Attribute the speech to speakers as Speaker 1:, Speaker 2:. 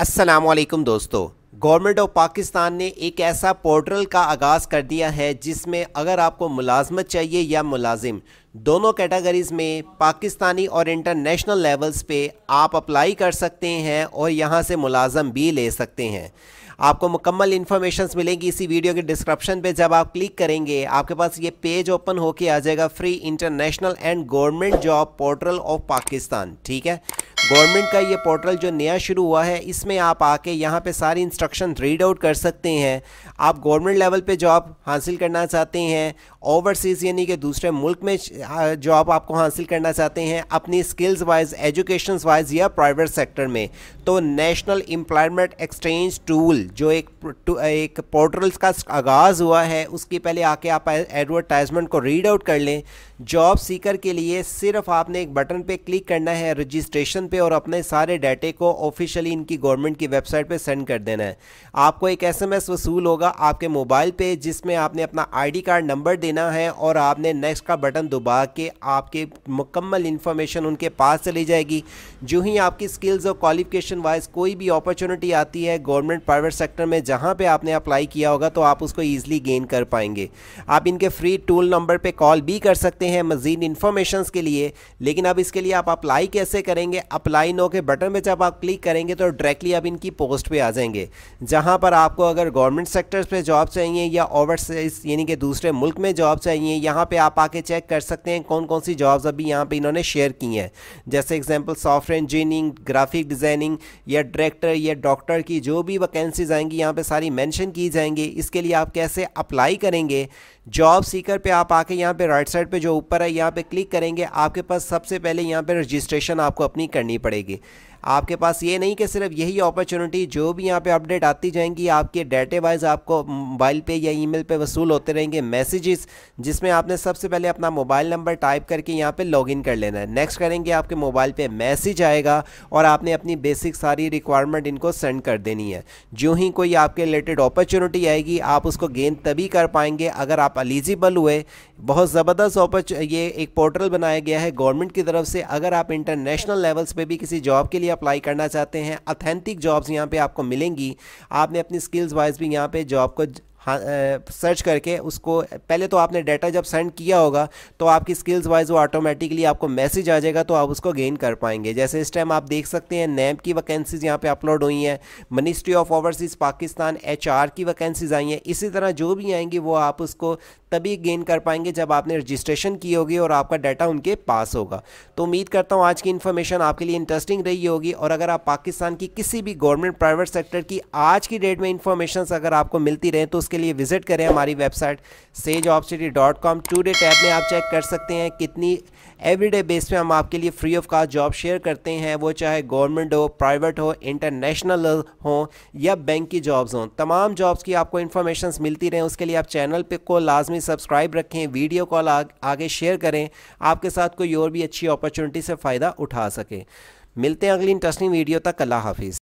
Speaker 1: असलकम दोस्तों government of Pakistan ने एक ऐसा पोर्टल का आगाज़ कर दिया है जिसमें अगर आपको मुलाजमत चाहिए या मुलाजिम दोनों कैटेगरीज़ में पाकिस्तानी और इंटरनेशनल लेवल्स पे आप अप्लाई कर सकते हैं और यहाँ से मुलाजम भी ले सकते हैं आपको मुकम्मल इन्फॉर्मेशन मिलेंगी इसी वीडियो के डिस्क्रिप्शन पे जब आप क्लिक करेंगे आपके पास ये पेज ओपन होके आ जाएगा free international and government job portal of Pakistan ठीक है गवर्नमेंट का ये पोर्टल जो नया शुरू हुआ है इसमें आप आके यहाँ पे सारी इंस्ट्रक्शन रीड आउट कर सकते हैं आप गवर्नमेंट लेवल पे जॉब हासिल करना चाहते हैं ओवरसीज़ यानी कि दूसरे मुल्क में जॉब आपको हासिल करना चाहते हैं अपनी स्किल्स वाइज एजुकेशन वाइज या प्राइवेट सेक्टर में तो नेशनल एम्प्लॉयमेंट एक्सचेंज टूल जो एक एक पोर्टल्स का आगाज़ हुआ है उसकी पहले आके आप एडवर्टाइजमेंट को रीड आउट कर लें जॉब सीकर के लिए सिर्फ आपने एक बटन पे क्लिक करना है रजिस्ट्रेशन पे और अपने सारे डाटे को ऑफिशियली इनकी गवर्नमेंट की वेबसाइट पे सेंड कर देना है आपको एक एसएमएस वसूल होगा आपके मोबाइल पे जिसमें आपने अपना आईडी कार्ड नंबर देना है और आपने नेक्स्ट का बटन दबा के आपके मुकम्मल इन्फॉर्मेशन उनके पास चली जाएगी जो ही आपकी स्किल्स और क्वालिफिकेशन वाइज कोई भी अपॉर्चुनिटी आती है गवर्नमेंट प्राइवेट सेक्टर में जहाँ पर आपने अप्लाई किया होगा तो आप उसको ईजिली गेन कर पाएंगे आप इनके फ्री टूल नंबर पर कॉल भी कर सकते हैं मज़ीद इन्फॉर्मेशन के लिए लेकिन अब इसके लिए आप अप्लाई कैसे करेंगे अप्लाई अप्लाई नो के बटन पे जब आप क्लिक करेंगे तो डायरेक्टली आप इनकी पोस्ट पे आ जाएंगे जहां पर आपको अगर गवर्नमेंट सेक्टर्स पे जॉब चाहिए या ओवरसीज यानी कि दूसरे मुल्क में जॉब चाहिए यहां पे आप आके चेक कर सकते हैं कौन कौन सी जॉब्स अभी यहाँ पे इन्होंने शेयर की हैं जैसे example software engineering graphic designing या डायरेक्टर या डॉक्टर की जो भी वैकेंसीज आएंगी यहाँ पर सारी मैंशन की जाएंगी इसके लिए आप कैसे अप्लाई करेंगे जॉब सीकर पे आप आके यहाँ पे राइट साइड पे जो ऊपर है यहाँ पे क्लिक करेंगे आपके पास सबसे पहले यहाँ पे रजिस्ट्रेशन आपको अपनी करनी पड़ेगी आपके पास ये नहीं कि सिर्फ यही अपॉर्चुनिटी जो भी यहाँ पे अपडेट आती जाएंगी आपके डेटे वाइज आपको मोबाइल पे या ईमेल पे वसूल होते रहेंगे मैसेजेस जिसमें आपने सबसे पहले अपना मोबाइल नंबर टाइप करके यहाँ पे लॉगिन कर लेना है नेक्स्ट करेंगे आपके मोबाइल पे मैसेज आएगा और आपने अपनी बेसिक सारी रिक्वायरमेंट इनको सेंड कर देनी है जो ही कोई आपके रिलेटेड अपॉर्चुनिटी आएगी आप उसको गेन तभी कर पाएंगे अगर आप एलिजिबल हुए बहुत ज़बरदस्त ऑपरचु ये एक पोर्टल बनाया गया है गवर्नमेंट की तरफ से अगर आप इंटरनेशनल लेवल्स पर भी किसी जॉब के लिए अप्लाई करना चाहते हैं अथेंटिक जॉब्स यहाँ पे आपको मिलेंगी आपने अपनी स्किल्स वाइज भी यहाँ पे जॉब को सर्च हाँ, करके उसको पहले तो आपने डाटा जब सेंड किया होगा तो आपकी स्किल्स वाइज वो ऑटोमेटिकली आपको मैसेज आ जाएगा तो आप उसको गेन कर पाएंगे जैसे इस टाइम आप देख सकते हैं नैम की वैकेंसीज यहाँ पे अपलोड हुई हैं Ministry of Overseas Pakistan HR की वैकेंसीज आई हैं इसी तरह जो भी आएंगी वो आप उसको तभी गेन कर पाएंगे जब आपने रजिस्ट्रेशन की होगी और आपका डाटा उनके पास होगा तो उम्मीद करता हूँ आज की इन्फॉर्मेशन आपके लिए इंटरेस्टिंग रही होगी और अगर आप पाकिस्तान की किसी भी गवर्नमेंट प्राइवेट सेक्टर की आज की डेट में इन्फॉर्मेशन अगर आपको मिलती रहे तो उसके लिए विजिट करें हमारी website sage of city dot com today tab में आप चेक कर सकते हैं कितनी एवरीडे बेस पे हम आपके लिए free of cost job share करते हैं वो चाहे गवर्नमेंट हो प्राइवेट हो इंटरनेशनल हो या बैंक की जॉब्स हों तमाम जॉब्स की आपको इन्फॉर्मेशन मिलती रहें उसके लिए आप चैनल पे को लाजमी अपनी सब्सक्राइब रखें वीडियो कॉल आगे शेयर करें आपके साथ कोई और भी अच्छी अपॉर्चुनिटी से फ़ायदा उठा सके मिलते हैं अगली इंटरेस्टिंग वीडियो तक अल्लाह हाफिज़